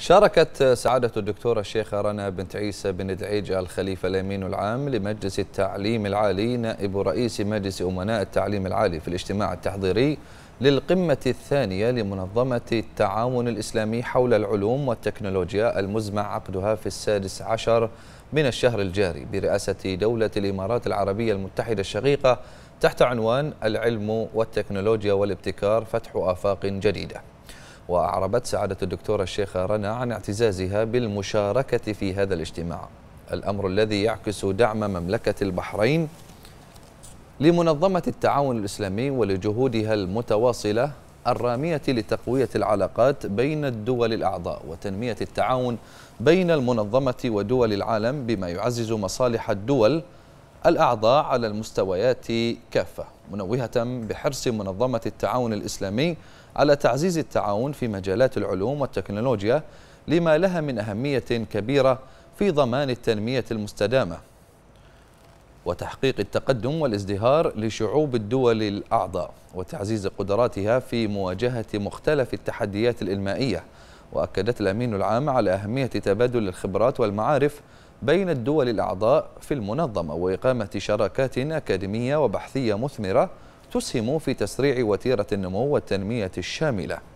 شاركت سعادة الدكتورة الشيخة رنا بنت عيسى بن دعيج الخليفة الأمين العام لمجلس التعليم العالي نائب رئيس مجلس أمناء التعليم العالي في الاجتماع التحضيري للقمة الثانية لمنظمة التعاون الإسلامي حول العلوم والتكنولوجيا المزمع عقدها في السادس عشر من الشهر الجاري برئاسة دولة الإمارات العربية المتحدة الشقيقة تحت عنوان العلم والتكنولوجيا والابتكار فتح آفاق جديدة وأعربت سعادة الدكتورة الشيخة رنا عن اعتزازها بالمشاركة في هذا الاجتماع الأمر الذي يعكس دعم مملكة البحرين لمنظمة التعاون الإسلامي ولجهودها المتواصلة الرامية لتقوية العلاقات بين الدول الأعضاء وتنمية التعاون بين المنظمة ودول العالم بما يعزز مصالح الدول الأعضاء على المستويات كافة منوهة بحرص منظمة التعاون الإسلامي على تعزيز التعاون في مجالات العلوم والتكنولوجيا لما لها من أهمية كبيرة في ضمان التنمية المستدامة وتحقيق التقدم والازدهار لشعوب الدول الأعضاء وتعزيز قدراتها في مواجهة مختلف التحديات الإلمائية وأكدت الأمين العام على أهمية تبادل الخبرات والمعارف بين الدول الأعضاء في المنظمة وإقامة شراكات أكاديمية وبحثية مثمرة تسهم في تسريع وتيرة النمو والتنمية الشاملة